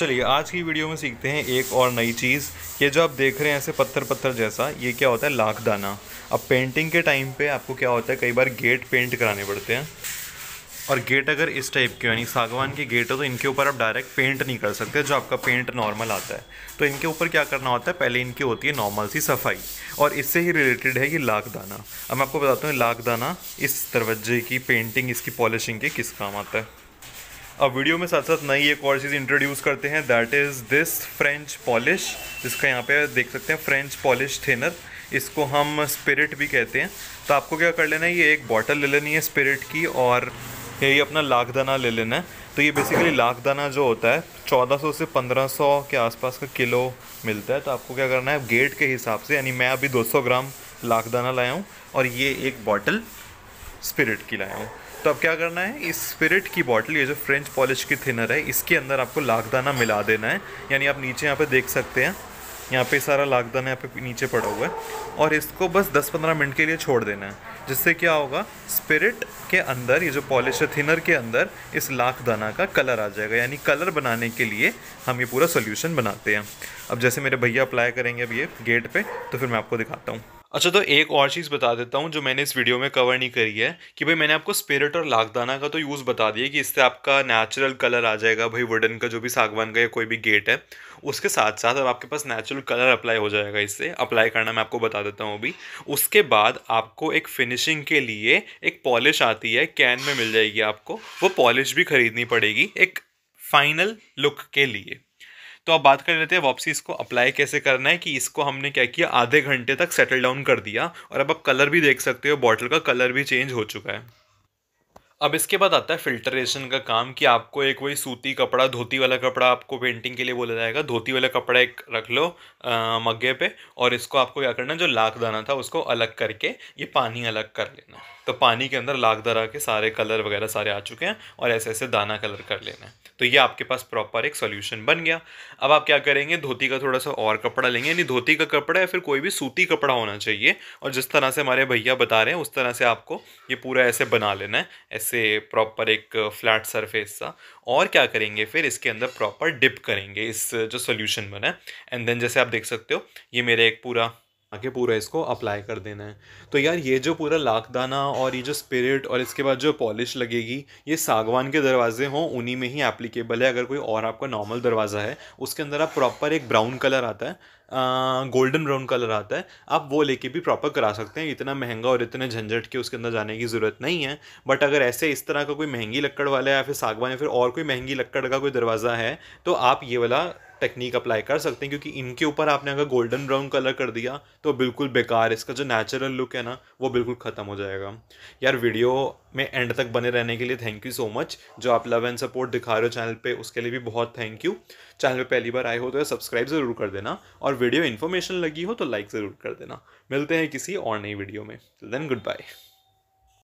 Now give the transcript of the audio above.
चलिए आज की वीडियो में सीखते हैं एक और नई चीज़ ये जो आप देख रहे हैं ऐसे पत्थर पत्थर जैसा ये क्या होता है लाख दाना अब पेंटिंग के टाइम पे आपको क्या होता है कई बार गेट पेंट कराने पड़ते हैं और गेट अगर इस टाइप के यानी सागवान के गेट हो तो इनके ऊपर आप डायरेक्ट पेंट नहीं कर सकते जो आपका पेंट नॉर्मल आता है तो इनके ऊपर क्या करना होता है पहले इनकी होती है नॉर्मल सी सफाई और इससे ही रिलेटेड है ये लाख दाना अब मैं आपको बताता हूँ लाख दाना इस दरवाजे की पेंटिंग इसकी पॉलिशिंग के किस काम आता है अब वीडियो में साथ साथ नई एक और चीज़ इंट्रोड्यूस करते हैं that is this French polish जिसका यहाँ पे देख सकते हैं फ्रेंच पॉलिश थेनर इसको हम स्पिरिट भी कहते हैं तो आपको क्या कर लेना है ये एक बॉटल ले लेनी है स्पिरिट की और ये अपना लाख दाना ले लेना है तो ये बेसिकली लाख दाना जो होता है 1400 से 1500 के आसपास का किलो मिलता है तो आपको क्या करना है गेट के हिसाब से यानी मैं अभी 200 ग्राम लाख दाना लाया हूँ और ये एक बॉटल स्पिरिट की लाया हूँ तो अब क्या करना है इस स्पिरिट की बॉटल ये जो फ्रेंच पॉलिश की थिनर है इसके अंदर आपको लाखदाना मिला देना है यानी आप नीचे यहाँ पे देख सकते हैं यहाँ पे सारा लाखदाना यहाँ पे नीचे पड़ा हुआ है और इसको बस 10-15 मिनट के लिए छोड़ देना है जिससे क्या होगा स्पिरिट के अंदर ये जो पॉलिश है थिनर के अंदर इस लाखदाना का कलर आ जाएगा यानी कलर बनाने के लिए हम ये पूरा सोल्यूशन बनाते हैं अब जैसे मेरे भैया अप्लाई करेंगे अब ये गेट पर तो फिर मैं आपको दिखाता हूँ अच्छा तो एक और चीज़ बता देता हूँ जो मैंने इस वीडियो में कवर नहीं करी है कि भाई मैंने आपको स्पिरिट और लाकदाना का तो यूज़ बता दिया कि इससे आपका नेचुरल कलर आ जाएगा भाई वुडन का जो भी सागवान का या कोई भी गेट है उसके साथ साथ अब आपके पास नेचुरल कलर अप्लाई हो जाएगा इससे अप्लाई करना मैं आपको बता देता हूँ अभी उसके बाद आपको एक फिनिशिंग के लिए एक पॉलिश आती है कैन में मिल जाएगी आपको वो पॉलिश भी खरीदनी पड़ेगी एक फाइनल लुक के लिए तो अब बात कर लेते हैं वापसी इसको अप्लाई कैसे करना है कि इसको हमने क्या किया आधे घंटे तक सेटल डाउन कर दिया और अब आप कलर भी देख सकते हो बॉटल का कलर भी चेंज हो चुका है अब इसके बाद आता है फिल्ट्रेशन का काम कि आपको एक वही सूती कपड़ा धोती वाला कपड़ा आपको पेंटिंग के लिए बोला जाएगा धोती वाला कपड़ा एक रख लो मग्गे पे और इसको आपको क्या करना जो लाख दाना था उसको अलग करके ये पानी अलग कर लेना तो पानी के अंदर लाख दरा के सारे कलर वगैरह सारे आ चुके हैं और ऐसे ऐसे दाना कलर कर लेना है तो ये आपके पास प्रॉपर एक सोल्यूशन बन गया अब आप क्या करेंगे धोती का थोड़ा सा और कपड़ा लेंगे यानी धोती का कपड़ा या फिर कोई भी सूती कपड़ा होना चाहिए और जिस तरह से हमारे भैया बता रहे हैं उस तरह से आपको ये पूरा ऐसे बना लेना है ऐसे से प्रॉपर एक फ्लैट uh, सरफेस सा और क्या करेंगे फिर इसके अंदर प्रॉपर डिप करेंगे इस जो सोल्यूशन बना है एंड देन जैसे आप देख सकते हो ये मेरे एक पूरा आके पूरा इसको अप्लाई कर देना है तो यार ये जो पूरा लाखदाना और ये जो स्पिरिट और इसके बाद जो पॉलिश लगेगी ये सागवान के दरवाजे हों उन्हीं में ही एप्लीकेबल है अगर कोई और आपका नॉर्मल दरवाज़ा है उसके अंदर आप प्रॉपर एक ब्राउन कलर आता है गोल्डन ब्राउन कलर आता है आप वो लेके भी प्रॉपर करा सकते हैं इतना महंगा और इतने झंझट के उसके अंदर जाने की ज़रूरत नहीं है बट अगर ऐसे इस तरह का कोई महंगी लक्कड़ वाला है या फिर सागवान या फिर और कोई महंगी लक्कड़ का कोई दरवाज़ा है तो आप ये वाला टेक्निक अप्लाई कर सकते हैं क्योंकि इनके ऊपर आपने अगर गोल्डन ब्राउन कलर कर दिया तो बिल्कुल बेकार इसका जो नेचुरल लुक है ना वो बिल्कुल ख़त्म हो जाएगा यार वीडियो में एंड तक बने रहने के लिए थैंक यू सो मच जो आप लव एंड सपोर्ट दिखा रहे हो चैनल पर उसके लिए भी बहुत थैंक यू चैनल पर पहली बार आए हो तो सब्सक्राइब ज़रूर कर देना और वीडियो इन्फॉर्मेशन लगी हो तो लाइक ज़रूर कर देना मिलते हैं किसी और नई वीडियो में देन गुड बाय